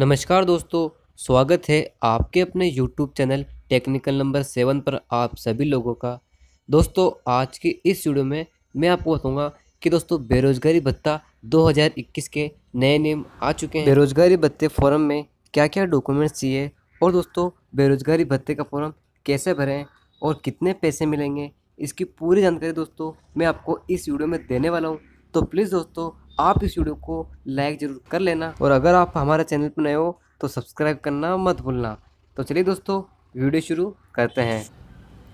नमस्कार दोस्तों स्वागत है आपके अपने YouTube channel technical number seven पर आप सभी लोगों का दोस्तों आज के इस वीडियो में मैं आपको बताऊंगा कि दोस्तों बेरोजगारी भत्ता 2021 के नए नियम आ चुके हैं बेरोजगारी भत्ते फॉर्म में क्या क्या डॉक्यूमेंट्स चाहिए और दोस्तों बेरोजगारी भत्ते का फॉर्म कैसे भरें और कितने पैसे मिलेंगे इसकी पूरी जानकारी दोस्तों मैं आपको इस वीडियो में देने वाला हूँ तो प्लीज़ दोस्तों आप इस वीडियो को लाइक ज़रूर कर लेना और अगर आप हमारे चैनल पर नए हो तो सब्सक्राइब करना मत भूलना तो चलिए दोस्तों वीडियो शुरू करते हैं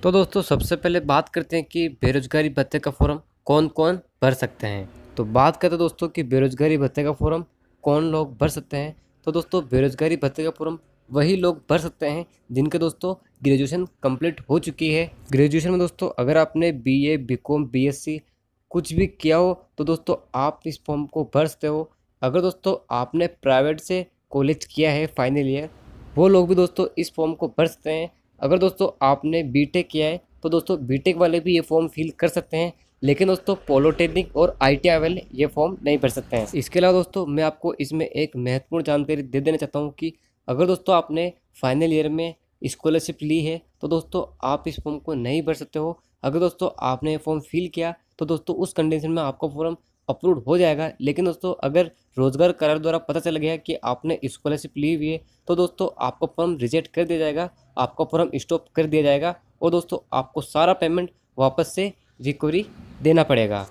तो दोस्तों सबसे पहले बात करते हैं कि बेरोजगारी भत्ते का फॉर्म कौन कौन भर सकते हैं तो बात करते हैं दोस्तों कि बेरोजगारी भत्ते का फॉर्म कौन लोग भर सकते हैं तो दोस्तों बेरोजगारी भत्ते का फॉर्म वही लोग भर सकते हैं जिनके दोस्तों ग्रेजुएशन कंप्लीट हो चुकी है ग्रेजुएशन में दोस्तों अगर आपने बीए बीकॉम बीएससी कुछ भी किया हो तो दोस्तों आप इस फॉर्म को भर सकते हो अगर दोस्तों आपने प्राइवेट से कॉलेज किया है फाइनल ईयर वो लोग भी दोस्तों इस फॉर्म को भर सकते हैं अगर दोस्तों आपने बीटेक किया है तो दोस्तों बीटेक वाले भी ये फॉर्म फिल कर सकते हैं लेकिन दोस्तों पॉलिटेक्निक और आई वाले ये फॉर्म नहीं भर सकते हैं इसके अलावा दोस्तों मैं आपको इसमें एक महत्वपूर्ण जानकारी दे देना चाहता हूँ कि अगर दोस्तों आपने फाइनल ईयर में स्कॉलरशिप ली है तो दोस्तों आप इस फॉर्म को नहीं भर सकते हो अगर दोस्तों आपने ये फॉर्म फिल किया तो दोस्तों उस कंडीशन में आपका फॉर्म अप्रूव हो जाएगा लेकिन दोस्तों अगर रोजगार करार द्वारा पता चल गया कि आपने स्कॉलरशिप ली हुई है तो दोस्तों आपका फॉर्म रिजेक्ट कर दिया जाएगा आपका फॉर्म स्टॉप कर दिया जाएगा और दोस्तों आपको सारा पेमेंट वापस से रिकवरी देना पड़ेगा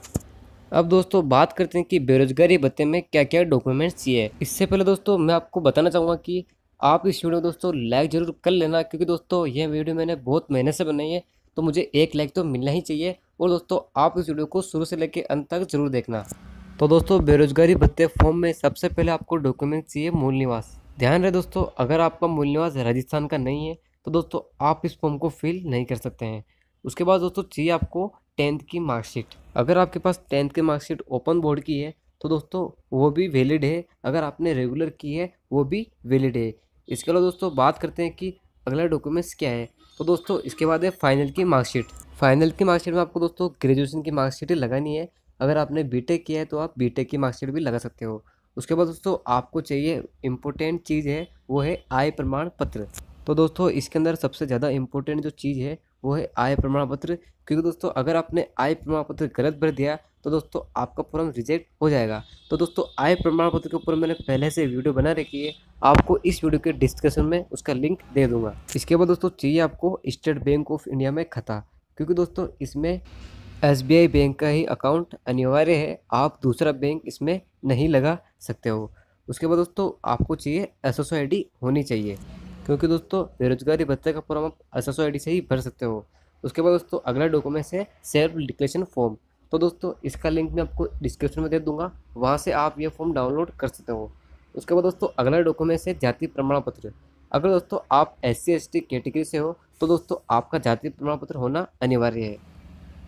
अब दोस्तों बात करते हैं कि बेरोजगारी भत्ते में क्या क्या डॉक्यूमेंट्स चाहिए इससे पहले दोस्तों मैं आपको बताना चाहूँगा कि आप इस वीडियो दोस्तों लाइक ज़रूर कर लेना क्योंकि दोस्तों यह वीडियो मैंने बहुत मेहनत से बनाई है तो मुझे एक लाइक तो मिलना ही चाहिए और दोस्तों आप इस वीडियो को शुरू से लेकर अंत तक जरूर देखना तो दोस्तों बेरोजगारी भत्ते फॉर्म में सबसे पहले आपको डॉक्यूमेंट चाहिए मूल निवास ध्यान रहे दोस्तों अगर आपका मूल निवास राजस्थान का नहीं है तो दोस्तों आप इस फॉर्म को फिल नहीं कर सकते हैं उसके बाद दोस्तों चाहिए आपको टेंथ की मार्कशीट अगर आपके पास टेंथ की मार्कशीट ओपन बोर्ड की है तो दोस्तों वो भी वैलिड है अगर आपने रेगुलर की है वो भी वैलिड है इसके अलावा दोस्तों बात करते हैं कि अगला डॉक्यूमेंट्स क्या है तो दोस्तों इसके बाद है फाइनल की मार्कशीट फाइनल की मार्कशीट में आपको दोस्तों ग्रेजुएशन की मार्कशीट लगानी है अगर आपने बीटेक किया है तो आप बीटेक की मार्कशीट भी लगा सकते हो उसके बाद दोस्तों आपको चाहिए इम्पोर्टेंट चीज़ है वो है आय प्रमाण पत्र तो दोस्तों इसके अंदर सबसे ज़्यादा इम्पोर्टेंट जो चीज़ है वो है आय प्रमाण पत्र क्योंकि दोस्तों अगर आपने आय प्रमाण पत्र गलत भर दिया तो दोस्तों आपका फॉर्म रिजेक्ट हो जाएगा तो दोस्तों आय प्रमाण पत्र के ऊपर मैंने पहले से वीडियो बना रखी है आपको इस वीडियो के डिस्क्रिप्शन में उसका लिंक दे दूंगा इसके बाद दोस्तों चाहिए आपको स्टेट बैंक ऑफ इंडिया में खता क्योंकि दोस्तों इसमें एस बैंक का ही अकाउंट अनिवार्य है आप दूसरा बैंक इसमें नहीं लगा सकते हो उसके बाद दोस्तों आपको चाहिए एस एस होनी चाहिए क्योंकि दोस्तों बेरोजगारी भत्ते का फॉर्म आप एस एस से ही भर सकते हो उसके बाद दोस्तों अगला डॉक्यूमेंट है सेल्फ डिक्लेरेशन फॉर्म तो दोस्तों इसका लिंक मैं आपको डिस्क्रिप्शन में दे दूंगा वहाँ से आप ये फॉर्म डाउनलोड कर सकते हो उसके बाद दोस्तों अगला डॉक्यूमेंट्स है जाति प्रमाण पत्र अगर दोस्तों आप एस सी कैटेगरी से हो तो दोस्तों आपका जाति प्रमाण पत्र होना अनिवार्य है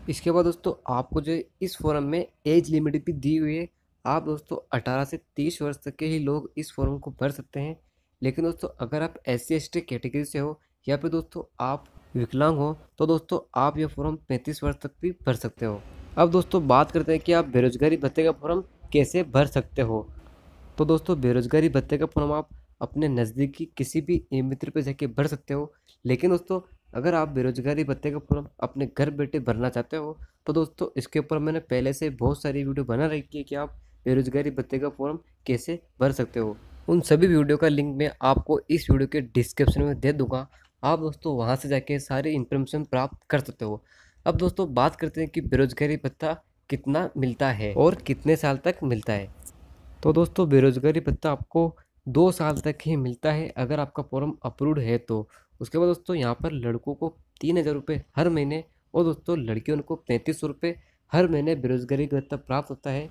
इसके बाद दोस्तों आपको जो इस फॉर्म में एज लिमिट भी दी हुई है आप दोस्तों अठारह से तीस वर्ष तक के ही लोग इस फॉर्म को भर सकते हैं लेकिन दोस्तों अगर आप S C S T category से हो या फिर दोस्तों आप विकलांग हो तो दोस्तों आप ये फॉर्म पैंतीस वर्ष तक भी भर सकते हो अब दोस्तों बात करते हैं कि आप बेरोज़गारी भत्ते का फॉर्म कैसे भर सकते हो तो दोस्तों बेरोज़गारी भत्ते का फॉर्म आप अपने नज़दीकी किसी भी ई मित्र पर जाके भर सकते हो लेकिन दोस्तों अगर आप बेरोजगारी भत्ते का फॉर्म अपने घर बैठे भरना चाहते हो तो दोस्तों इसके ऊपर मैंने पहले से बहुत सारी वीडियो बना रखी है कि आप बेरोजगारी भत्ते का फॉर्म कैसे भर सकते हो उन सभी वीडियो का लिंक मैं आपको इस वीडियो के डिस्क्रिप्शन में दे दूंगा आप दोस्तों वहाँ से जाके सारी इन्फॉर्मेशन प्राप्त कर सकते हो अब दोस्तों बात करते हैं कि बेरोजगारी भत्ता कितना मिलता है और कितने साल तक मिलता है तो दोस्तों बेरोजगारी भत्ता आपको दो साल तक ही मिलता है अगर आपका फॉर्म अप्रूव्ड है तो उसके बाद दोस्तों यहाँ पर लड़कों को तीन हज़ार रुपये हर महीने और दोस्तों लड़कियों को पैंतीस सौ रुपये हर महीने बेरोजगारी भत्ता प्राप्त होता है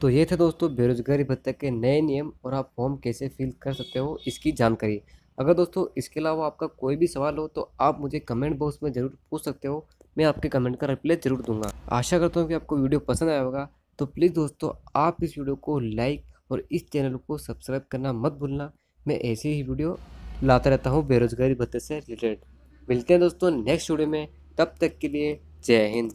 तो ये थे दोस्तों बेरोजगारी भत्ता के नए नियम और आप फॉर्म कैसे फिल कर सकते हो इसकी जानकारी अगर दोस्तों इसके अलावा आपका कोई भी सवाल हो तो आप मुझे कमेंट बॉक्स में ज़रूर पूछ सकते हो मैं आपके कमेंट का रिप्लाई ज़रूर दूंगा आशा करता हूँ कि आपको वीडियो पसंद आया होगा तो प्लीज़ दोस्तों आप इस वीडियो को लाइक और इस चैनल को सब्सक्राइब करना मत भूलना मैं ऐसे ही वीडियो लाता रहता हूँ बेरोजगारी भत्ते से रिलेटेड मिलते हैं दोस्तों नेक्स्ट वीडियो में तब तक के लिए जय हिंद